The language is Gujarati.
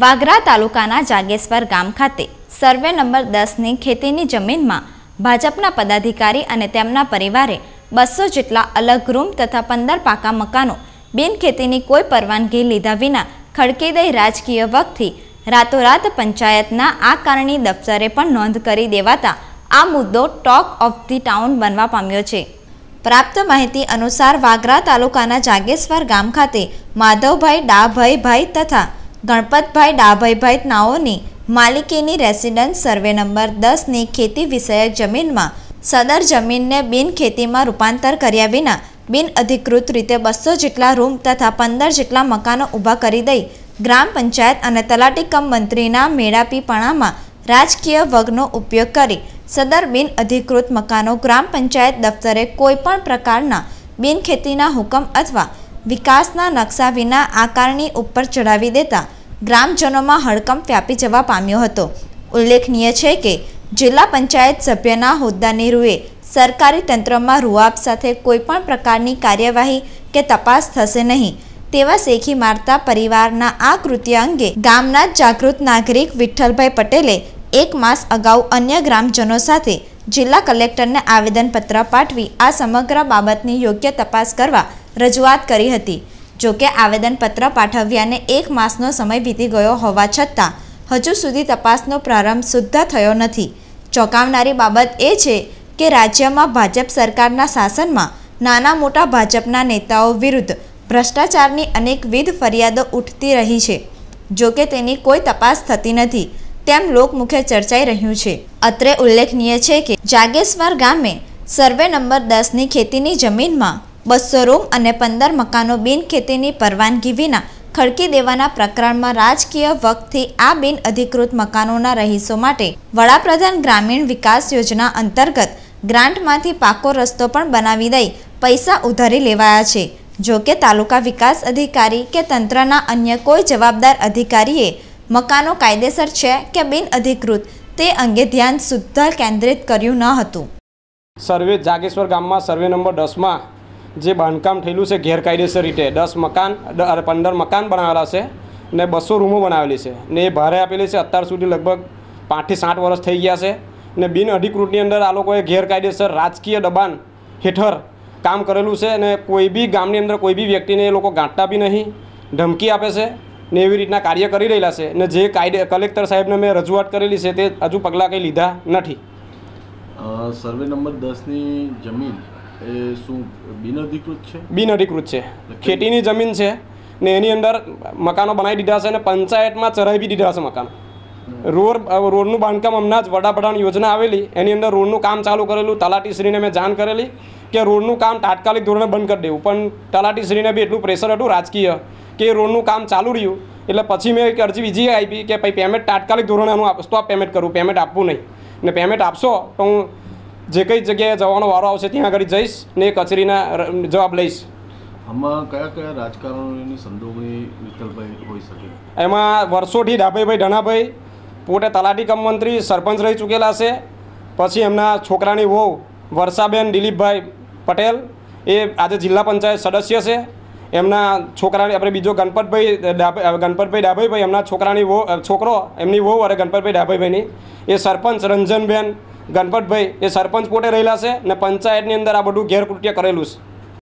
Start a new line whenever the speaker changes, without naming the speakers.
વાગરા તાલુકાના જાગેશ્વર ગામ ખાતે સર્વે નંબર દસની ખેતીની જમીનમાં ભાજપના પદાધિકારી અને તેમના પરિવારે બસો જેટલા અલગ રૂમ તથા પંદર પાકા મકાનો બિનખેતીની કોઈ પરવાનગી લીધા વિના ખડકેદય રાજકીય વખતથી રાતોરાત પંચાયતના આ કારણી દફતરે પણ નોંધ કરી દેવાતા આ મુદ્દો ટોક ઓફ ધી ટાઉન બનવા પામ્યો છે પ્રાપ્ત માહિતી અનુસાર વાગરા તાલુકાના જાગેશ્વર ગામ ખાતે માધવભાઈ ડાભાઈ ભાઈ તથા ગણપતભાઈ ડાભાઈભાઈ નાઓની માલિકીની રેસિડન્સ સર્વે નંબર દસની ખેતી વિષયક જમીનમાં સદર જમીનને બિનખેતીમાં રૂપાંતર કર્યા વિના બિનઅધિકૃત રીતે બસો જેટલા રૂમ તથા પંદર જેટલા મકાનો ઊભા કરી દઈ ગ્રામ પંચાયત અને તલાટી કમ મંત્રીના મેળાપીપણામાં રાજકીય વગનો ઉપયોગ કરી સદર બિનઅધિકૃત મકાનો ગ્રામ પંચાયત દફતરે કોઈપણ પ્રકારના બિનખેતીના હુકમ અથવા વિકાસના નકશા વિના આકારની ઉપર ચડાવી દેતા ગ્રામજનોમાં હડકંપ વ્યાપી જવા પામ્યો હતો ઉલ્લેખનીય છે કે જિલ્લા પંચાયત સભ્યના હોદ્દાની રૂએ સરકારી તંત્રમાં રૂઆબ સાથે કોઈપણ પ્રકારની કાર્યવાહી કે તપાસ થશે નહીં તેવા શેખી મારતા પરિવારના આ કૃત્ય અંગે ગામના જાગૃત નાગરિક વિઠ્ઠલભાઈ પટેલે એક માસ અગાઉ અન્ય ગ્રામજનો સાથે જિલ્લા કલેક્ટરને આવેદનપત્ર પાઠવી આ સમગ્ર બાબતની યોગ્ય તપાસ કરવા રજૂઆત કરી હતી જોકે આવેદનપત્ર પાઠવ્યાને એક માસનો સમય વીતી ગયો હોવા છતાં હજુ સુધી તપાસનો પ્રારંભ સુદ્ધા થયો નથી ચોંકાવનારી બાબત એ છે કે રાજ્યમાં ભાજપ સરકારના શાસનમાં નાના મોટા ભાજપના નેતાઓ વિરુદ્ધ ભ્રષ્ટાચારની અનેકવિધ ફરિયાદો ઉઠતી રહી છે જોકે તેની કોઈ તપાસ થતી નથી તેમ લોકમુખે ચર્ચાઈ રહ્યું છે અત્રે ઉલ્લેખનીય છે કે જાગેશ્વર ગામે સર્વે નંબર દસની ખેતીની જમીનમાં બસો રૂમ અને પંદર મકાનો બિનખેતીની પરવાનગી વિના ખડકી દેવાના પ્રકરણમાં રાજકીય વખતથી આ બિન અધિકૃત મકાનોના રહીશો માટે વડાપ્રધાન ગ્રામીણ વિકાસ યોજના અંતર્ગત ગ્રાન્ટમાંથી પાકો રસ્તો પણ બનાવી દઈ પૈસા ઉધારી લેવાયા છે જોકે તાલુકા વિકાસ અધિકારી કે તંત્રના અન્ય કોઈ જવાબદાર અધિકારીએ મકાનો કાયદેસર છે કે બિન અધિકૃત તે અંગે ધ્યાન સુદ્ધા કેન્દ્રિત કર્યું ન હતું
સર્વે જાગેશ્વર ગામમાં સર્વે નંબર દસમાં જે બાંધકામ થયેલું છે ગેરકાયદેસર રીતે દસ મકાન પંદર મકાન બનાવેલા છે ને બસો રૂમો બનાવેલી છે ને એ ભારે આપેલી છે અત્યાર સુધી લગભગ પાંચથી સાઠ વર્ષ થઈ ગયા છે ને બિન અધિકૃતની અંદર આ લોકોએ ગેરકાયદેસર રાજકીય દબાણ હેઠળ કામ કરેલું છે અને કોઈ બી ગામની અંદર કોઈ બી વ્યક્તિને એ લોકો ગાંઠતા બી નહીં ધમકી આપે છે ને એવી રીતના કાર્ય કરી રહેલા છે ને જે કાયદે કલેક્ટર સાહેબને મેં રજૂઆત કરેલી છે તે હજુ પગલાં કંઈ લીધા નથી સર્વે નંબર દસની જમીન બિનઅધિકૃત છે ખેતીની જમીન છે ને એની અંદર મકાનો બનાવી દીધા છે અને પંચાયતમાં ચરાવી દીધા છે મકાન રોડ રોડનું બાંધકામ હમણાં જ વડાપ્રધાન યોજના આવેલી એની અંદર રોડનું કામ ચાલુ કરેલું તલાટીશ્રીને મેં જાણ કરેલી કે રોડનું કામ તાત્કાલિક ધોરણે બંધ કરી દેવું પણ તલાટીશ્રીને બી એટલું પ્રેશર હતું રાજકીય કે રોડનું કામ ચાલુ રહ્યું એટલે પછી મેં એક અરજી બીજી આપી કે ભાઈ પેમેન્ટ તાત્કાલિક ધોરણે એનું સ્ટોપ પેમેન્ટ કરું પેમેન્ટ આપવું નહીં ને પેમેન્ટ આપશો તો હું જે કઈ જગ્યાએ જવાનો વારો આવશે ત્યાં આગળ જઈશ ને એ કચેરીના જવાબ લઈશ આમાં કયા કયા રાજકારણોની સંડોવણી વિઠ્ઠલભાઈ હોઈ શકે એમાં વર્ષોથી ડાભાઈભાઈ ધનાભાઈ પોતે તલાટી કમ મંત્રી સરપંચ રહી ચૂકેલા છે પછી એમના છોકરાની વહુ વર્ષાબેન દિલીપભાઈ પટેલ એ આજે જિલ્લા પંચાયત સદસ્ય છે એમના છોકરાને આપણે બીજો ગણપતભાઈ ગણપતભાઈ ડાભાઈભાઈ એમના છોકરાની વહુ છોકરો એમની વહુ અને ગણપતભાઈ ડાભાઈભાઈની એ સરપંચ રંજનબેન ગણપતભાઈ એ સરપંચ કોટે રહેલા છે અને પંચાયતની અંદર આ બધું ગેરકૃત્ય કરેલું છે